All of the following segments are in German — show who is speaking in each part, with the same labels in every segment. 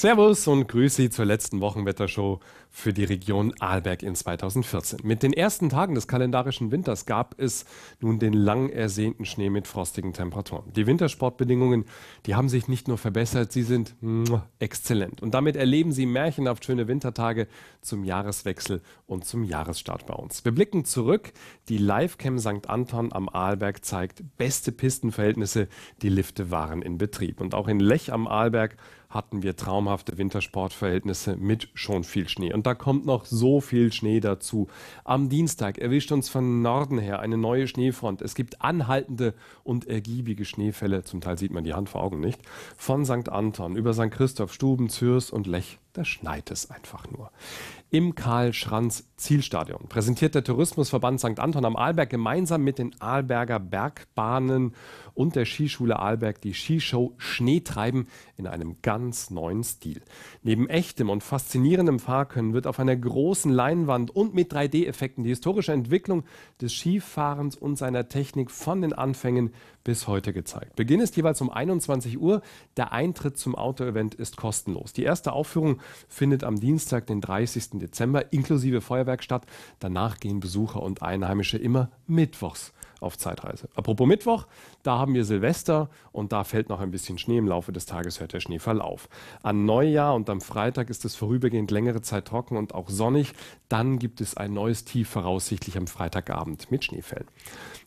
Speaker 1: Servus und grüße Sie zur letzten Wochenwettershow für die Region Arlberg in 2014. Mit den ersten Tagen des kalendarischen Winters gab es nun den lang ersehnten Schnee mit frostigen Temperaturen. Die Wintersportbedingungen, die haben sich nicht nur verbessert, sie sind exzellent. Und damit erleben Sie märchenhaft schöne Wintertage zum Jahreswechsel und zum Jahresstart bei uns. Wir blicken zurück. Die Livecam St. Anton am Arlberg zeigt beste Pistenverhältnisse. Die Lifte waren in Betrieb. Und auch in Lech am Arlberg hatten wir traumhafte Wintersportverhältnisse mit schon viel Schnee. Und da kommt noch so viel Schnee dazu. Am Dienstag erwischt uns von Norden her eine neue Schneefront. Es gibt anhaltende und ergiebige Schneefälle. Zum Teil sieht man die Hand vor Augen nicht. Von St. Anton über St. Christoph, Stuben, Zürs und Lech. Da schneit es einfach nur im Karl-Schranz-Zielstadion. Präsentiert der Tourismusverband St. Anton am Arlberg gemeinsam mit den Arlberger Bergbahnen und der Skischule Arlberg die Skishow Schneetreiben in einem ganz neuen Stil. Neben echtem und faszinierendem Fahrkönnen wird auf einer großen Leinwand und mit 3D-Effekten die historische Entwicklung des Skifahrens und seiner Technik von den Anfängen bis heute gezeigt. Beginn ist jeweils um 21 Uhr. Der Eintritt zum Outdoor-Event ist kostenlos. Die erste Aufführung findet am Dienstag, den 30. Dezember inklusive Feuerwerk statt. Danach gehen Besucher und Einheimische immer mittwochs auf Zeitreise. Apropos Mittwoch, da haben wir Silvester und da fällt noch ein bisschen Schnee. Im Laufe des Tages hört der Schneefall auf. An Neujahr und am Freitag ist es vorübergehend längere Zeit trocken und auch sonnig. Dann gibt es ein neues Tief voraussichtlich am Freitagabend mit Schneefällen.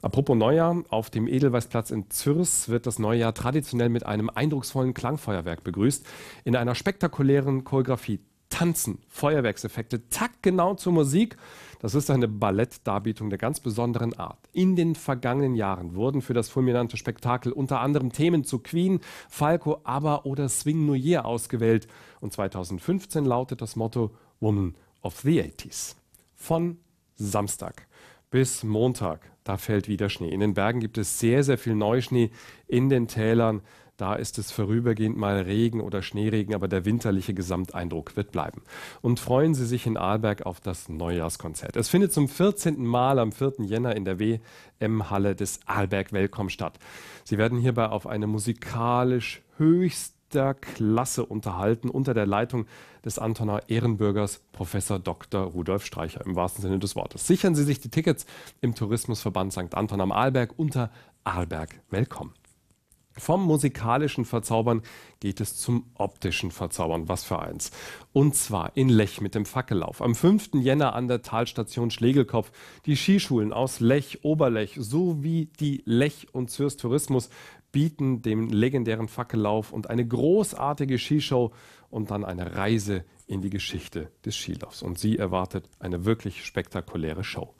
Speaker 1: Apropos Neujahr, auf dem Edelweißplatz in Zürs wird das Neujahr traditionell mit einem eindrucksvollen Klangfeuerwerk begrüßt. In einer spektakulären Choreografie Tanzen, Feuerwerkseffekte, taktgenau zur Musik. Das ist eine Ballettdarbietung der ganz besonderen Art. In den vergangenen Jahren wurden für das fulminante Spektakel unter anderem Themen zu Queen, Falco, ABBA oder Swing New Year ausgewählt. Und 2015 lautet das Motto Woman of the 80s. Von Samstag bis Montag. Da fällt wieder Schnee. In den Bergen gibt es sehr, sehr viel Neuschnee. In den Tälern, da ist es vorübergehend mal Regen oder Schneeregen, aber der winterliche Gesamteindruck wird bleiben. Und freuen Sie sich in Arlberg auf das Neujahrskonzert. Es findet zum 14. Mal am 4. Jänner in der WM-Halle des Arlberg Welcome statt. Sie werden hierbei auf eine musikalisch höchst höchster Klasse unterhalten unter der Leitung des Antoner Ehrenbürgers Professor Dr. Rudolf Streicher im wahrsten Sinne des Wortes. Sichern Sie sich die Tickets im Tourismusverband St. Anton am Arlberg unter Arlberg Willkommen. Vom musikalischen Verzaubern geht es zum optischen Verzaubern. Was für eins. Und zwar in Lech mit dem Fackellauf. Am 5. Jänner an der Talstation Schlegelkopf. Die Skischulen aus Lech, Oberlech sowie die Lech und Zürs Tourismus bieten, dem legendären Fackellauf und eine großartige Skishow und dann eine Reise in die Geschichte des Skilaufs. Und sie erwartet eine wirklich spektakuläre Show.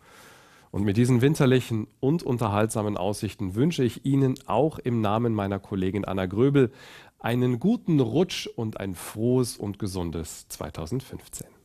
Speaker 1: Und mit diesen winterlichen und unterhaltsamen Aussichten wünsche ich Ihnen auch im Namen meiner Kollegin Anna Gröbel einen guten Rutsch und ein frohes und gesundes 2015.